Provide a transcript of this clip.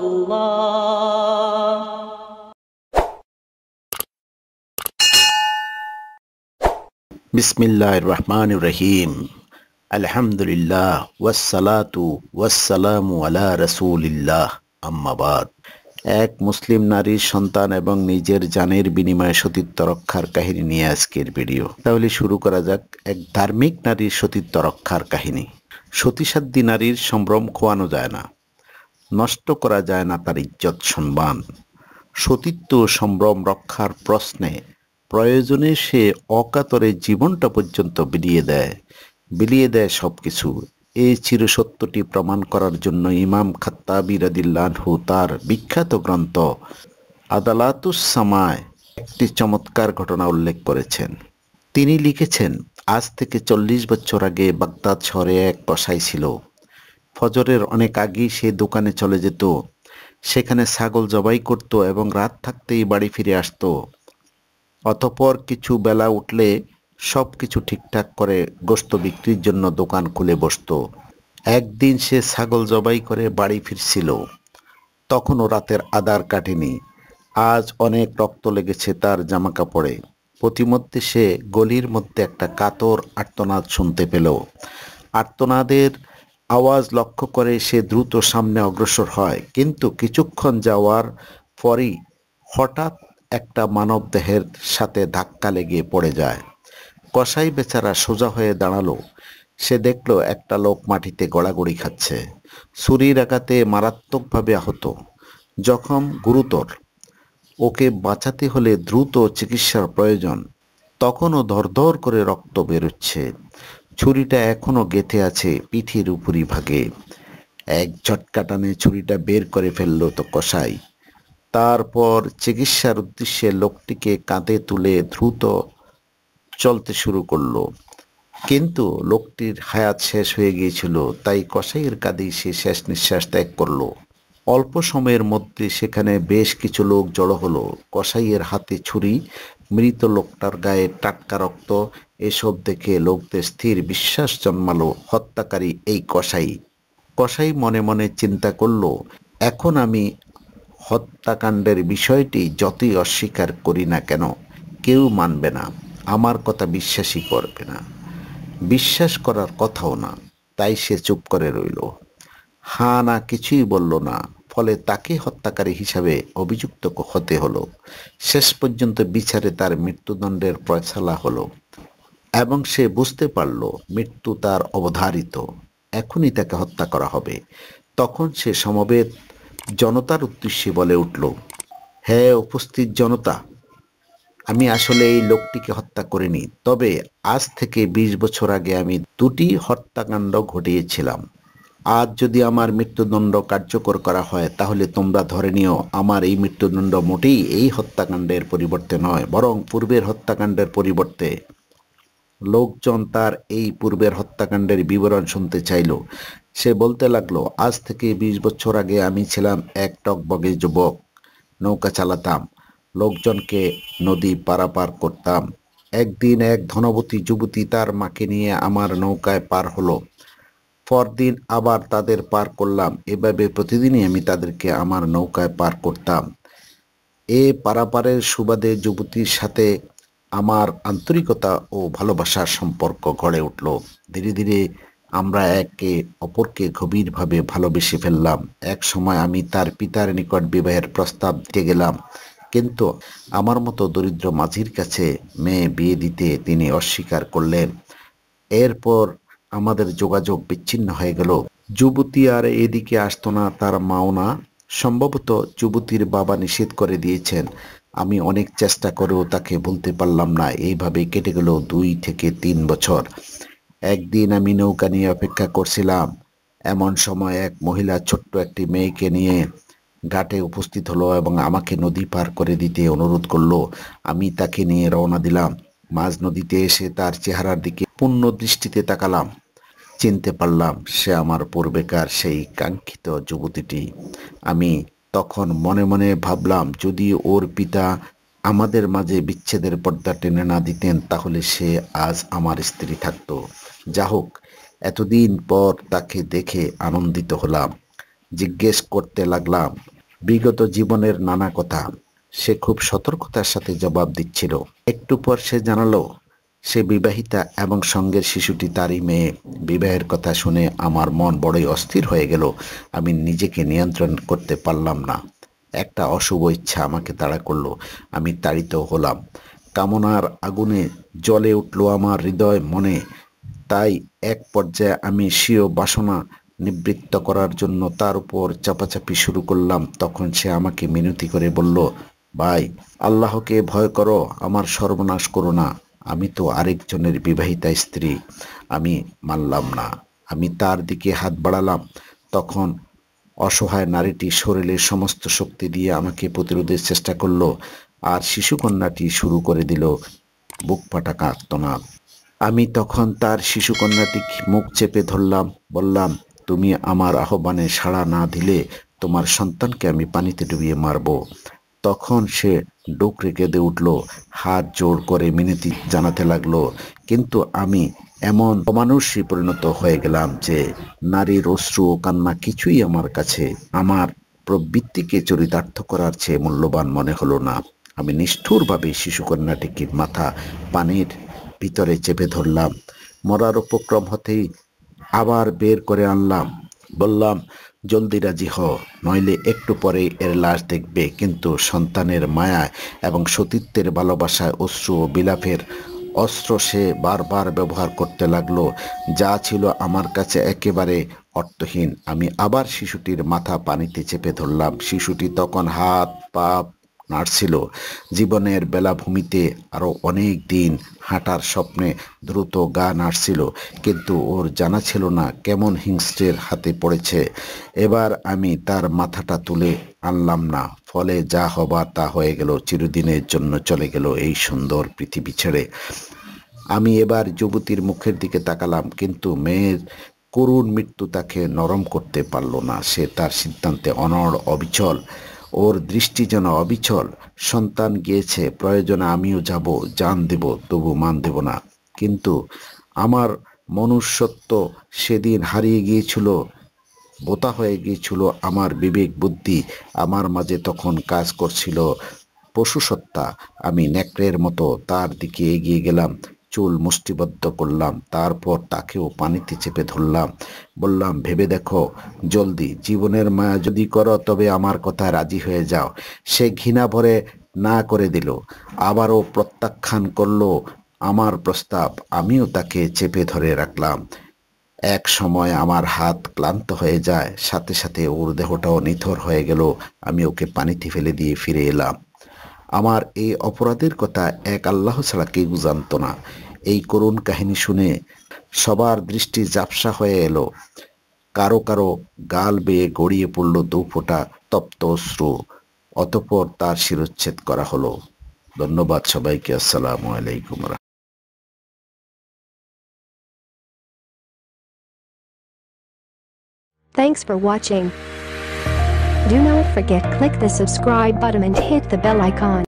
বিসমিল্লাহ রহমান রহিম আলহামদুলিল্লাহ ওয়াসালাতু ওয়াসালামু আলা রসুলিল্লাহ আম্মাবাদ এক মুসলিম নারীর সন্তান এবং নিজের জানের বিনিময়ে সতীত্ব রক্ষার কাহিনী নিয়ে আজকের ভিডিও তাহলে শুরু করা যাক এক ধার্মিক নারীর সতীত্ব রক্ষার কাহিনী সতীসাধ্যী নারীর সম্ভ্রম খোয়ানো যায় না নষ্ট করা যায় না তার ইজ্জত সম্মান সতীত্ব সম্ভ্রম রক্ষার প্রশ্নে প্রয়োজনে সে অকাতরে জীবনটা পর্যন্ত বিলিয়ে দেয় বিলিয়ে দেয় সব কিছু এই চিরসত্যটি প্রমাণ করার জন্য ইমাম খাত্তাবি রাদিল্লাহু তার বিখ্যাত গ্রন্থ আদালাতুসামায় একটি চমৎকার ঘটনা উল্লেখ করেছেন তিনি লিখেছেন আজ থেকে চল্লিশ বছর আগে বাগদাদ শহরে এক কষাই ছিল ফজরের অনেক আগেই সে দোকানে চলে যেত সেখানে ছাগল জবাই করত এবং রাত থাকতেই বাড়ি ফিরে আসত অতপর কিছু বেলা উঠলে সব কিছু ঠিকঠাক করে গোস্ত বিক্রির জন্য দোকান খুলে বসত একদিন সে ছাগল জবাই করে বাড়ি ফিরছিল তখনও রাতের আদার কাটেনি আজ অনেক রক্ত লেগেছে তার জামা কাপড়ে প্রতিমধ্যে সে গলির মধ্যে একটা কাতর আর্তনাদ শুনতে পেল আর্তনাদের আওয়াজ লক্ষ্য করে সে দ্রুত সামনে অগ্রসর হয় কিন্তু কিছুক্ষণ যাওয়ার পরই হঠাৎ একটা মানব দেহের সাথে ধাক্কা লেগে পড়ে যায় কসাই বেচারা সোজা হয়ে দাঁড়ালো সে দেখলো একটা লোক মাটিতে গড়াগড়ি খাচ্ছে ছুরির আঘাতে মারাত্মকভাবে আহত জখম গুরুতর ওকে বাঁচাতে হলে দ্রুত চিকিৎসার প্রয়োজন তখনও ধরধর করে রক্ত বেরোচ্ছে ছুরিটা এখনও গেথে আছে পিঠের উপরিভাগে এক ঝটকাটানে ছুরিটা বের করে ফেলল তো কষাই তারপর চিকিৎসার উদ্দেশ্যে লোকটিকে কাঁধে তুলে দ্রুত চলতে শুরু করলো কিন্তু লোকটির হায়াত শেষ হয়ে গিয়েছিল তাই কষাইয়ের কাঁধেই সে শেষ নিঃশ্বাস ত্যাগ করলো অল্প সময়ের মধ্যে সেখানে বেশ কিছু লোক জড়ো হলো কষাইয়ের হাতে ছুরি মৃত লোকটার গায়ে টাটকা রক্ত এসব দেখে লোকদের স্থির বিশ্বাস জন্মালো হত্যাকারী এই কসাই কসাই মনে মনে চিন্তা করল এখন আমি হত্যাকাণ্ডের বিষয়টি যতই অস্বীকার করি না কেন কেউ মানবে না আমার কথা বিশ্বাসই করবে না বিশ্বাস করার কথাও না তাই সে চুপ করে রইল হা না কিছুই বলল না ফলে তাকে হত্যাকারী হিসাবে অভিযুক্ত হতে হলো শেষ পর্যন্ত বিচারে তার মৃত্যুদণ্ডের ফয়সালা হলো এবং সে বুঝতে পারল মৃত্যু তার অবধারিত এখনই তাকে হত্যা করা হবে তখন সে সমবেত জনতার উদ্দেশ্যে বলে উঠল হ্যাঁ উপস্থিত জনতা আমি আসলে এই লোকটিকে হত্যা করিনি তবে আজ থেকে ২০ বছর আগে আমি দুটি হত্যাকাণ্ড ঘটিয়েছিলাম আজ যদি আমার মৃত্যুদণ্ড কার্যকর করা হয় তাহলে তোমরা ধরে নিও আমার এই মৃত্যুদণ্ড মোটেই এই হত্যাকাণ্ডের পরিবর্তে নয় বরং পূর্বের হত্যাকাণ্ডের পরিবর্তে লোকজন তার এই পূর্বের হত্যাকাণ্ডের বিবরণ শুনতে চাইল সে বলতে লাগলো আজ থেকে ২০ বছর আগে আমি ছিলাম এক টকবগে যুবক নৌকা চালাতাম লোকজনকে নদী পারাপার করতাম একদিন এক ধনবতী যুবতী তার মাকে নিয়ে আমার নৌকায় পার হলো পরদিন আবার তাদের পার করলাম এভাবে প্রতিদিনই আমি তাদেরকে আমার নৌকায় পার করতাম এ পারাপারের সুবাদে যুবতীর সাথে আমার আন্তরিকতা ও ভালোবাসার সম্পর্ক গড়ে উঠল ধীরে ধীরে আমরা একে অপরকে গভীরভাবে ভালোবেসে ফেললাম এক সময় আমি তার পিতার নিকট বিবাহের প্রস্তাব দিতে গেলাম কিন্তু আমার মতো দরিদ্র মাঝির কাছে মেয়ে বিয়ে দিতে তিনি অস্বীকার করলেন এরপর আমাদের যোগাযোগ বিচ্ছিন্ন হয়ে গেল যুবতী আর এদিকে আসতো না তার মাও না সম্ভবত যুবতীর বাবা নিষেধ করে দিয়েছেন আমি অনেক চেষ্টা করেও তাকে বলতে পারলাম না এইভাবে কেটে গেল দুই থেকে তিন বছর একদিন আমি নৌকা নিয়ে অপেক্ষা করছিলাম এমন সময় এক মহিলা ছোট্ট একটি মেয়েকে নিয়ে ঘাটে উপস্থিত হলো এবং আমাকে নদী পার করে দিতে অনুরোধ করলো আমি তাকে নিয়ে রওনা দিলাম মাঝ নদীতে এসে তার চেহারার দিকে পূর্ণ দৃষ্টিতে তাকালাম চিনতে পারলাম সে আমার পূর্বেকার সেই কাঙ্ক্ষিত যুবতীটি আমি তখন মনে মনে ভাবলাম যদি ওর পিতা আমাদের মাঝে বিচ্ছেদের পর্দা টেনে না দিতেন তাহলে সে আজ আমার স্ত্রী থাকত যা হোক এতদিন পর তাকে দেখে আনন্দিত হলাম জিজ্ঞেস করতে লাগলাম বিগত জীবনের নানা কথা সে খুব সতর্কতার সাথে জবাব দিচ্ছিল একটু পর সে জানালো সে বিবাহিতা এবং সঙ্গের শিশুটি তারই মেয়ে বিবাহের কথা শুনে আমার মন বড়ই অস্থির হয়ে গেল আমি নিজেকে নিয়ন্ত্রণ করতে পারলাম না একটা অশুভ ইচ্ছা আমাকে তাড়া করলো আমি তাড়িত হলাম কামনার আগুনে জলে উঠল আমার হৃদয় মনে তাই এক পর্যায়ে আমি স্বীয় বাসনা নিবৃত্ত করার জন্য তার উপর চাপাচাপি শুরু করলাম তখন সে আমাকে মিনতি করে বলল ভাই আল্লাহকে ভয় করো আমার সর্বনাশ করো না আমি তো আরেকজনের বিবাহিতা স্ত্রী আমি মানলাম না আমি তার দিকে হাত বাড়ালাম তখন অসহায় নারীটি শরীরের সমস্ত শক্তি দিয়ে আমাকে প্রতিরোধের চেষ্টা করল আর শিশুকন্যাটি শুরু করে দিল বুক ফাটা কাঁদতনাদ আমি তখন তার শিশুকন্যাটি মুখ চেপে ধরলাম বললাম তুমি আমার আহ্বানে সাড়া না দিলে তোমার সন্তানকে আমি পানিতে ডুবিয়ে মারব তখন সে ডুকরে কেঁদে উঠল হাত জোর করে মিনতি জানাতে লাগলো কিন্তু আমি এমন অমানুষী পরিণত হয়ে গেলাম যে নারীর অশ্রু ও কান্না কিছুই আমার কাছে আমার প্রবৃত্তিকে চরিতার্থ করার চেয়ে মূল্যবান মনে হলো না আমি নিষ্ঠুরভাবে শিশুকন্যাটিকে মাথা পানির ভিতরে চেপে ধরলাম মরার উপক্রম হতেই আবার বের করে আনলাম বললাম জলদি রাজি হ নইলে একটু পরে এর লাশ দেখবে কিন্তু সন্তানের মায়া এবং সতীত্বের ভালোবাসায় অশ্রু ও বিলাপের অস্ত্র সে বারবার ব্যবহার করতে লাগলো যা ছিল আমার কাছে একেবারে অর্থহীন আমি আবার শিশুটির মাথা পানিতে চেপে ধরলাম শিশুটি তখন হাত পা নাড়ছিল জীবনের বেলাভূমিতে আরও অনেক দিন হাঁটার স্বপ্নে দ্রুত গা নাড়ছিল কিন্তু ওর জানা ছিল না কেমন হিংস্রের হাতে পড়েছে এবার আমি তার মাথাটা তুলে আনলাম না ফলে যা হবার তা হয়ে গেল চিরদিনের জন্য চলে গেল এই সুন্দর পৃথিবী ছেড়ে আমি এবার যুবতীর মুখের দিকে তাকালাম কিন্তু মেয়ের করুণ মৃত্যু তাকে নরম করতে পারল না সে তার সিদ্ধান্তে অনড় অবিচল ওর দৃষ্টি যেন অবিচল সন্তান গিয়েছে প্রয়োজনে আমিও যাব জান দেব তবু মান দেব না কিন্তু আমার মনুষ্যত্ব সেদিন হারিয়ে গিয়েছিল বোতা হয়ে গিয়েছিল আমার বিবেক বুদ্ধি আমার মাঝে তখন কাজ করছিল পশুসত্তা আমি নেকড়ের মতো তার দিকে এগিয়ে গেলাম চুল মুষ্টিবদ্ধ করলাম তারপর তাকেও পানিতে চেপে ধরলাম বললাম ভেবে দেখো জলদি জীবনের মায়া যদি করো তবে আমার কথা রাজি হয়ে যাও সে ঘৃণা ভরে না করে দিল আবারও প্রত্যাখ্যান করলো আমার প্রস্তাব আমিও তাকে চেপে ধরে রাখলাম এক সময় আমার হাত ক্লান্ত হয়ে যায় সাথে সাথে ওর দেহটাও নিথর হয়ে গেল আমি ওকে পানিতে ফেলে দিয়ে ফিরে এলাম আমার এই অপরাধের কথা এক আল্লাহ ছাড়া কেউ জানত না এই করুণ কাহিনী শুনে সবার দৃষ্টি জাপসা হয়ে এলো কারো কারো গাল বেয়ে গড়িয়ে পড়ল দু ফোঁটা তপ্ত অশ্রু অতপর তার শিরোচ্ছেদ করা হলো ধন্যবাদ সবাইকে আসসালাম আলাইকুম Thanks for watching. Do not forget click the subscribe button and hit the bell icon.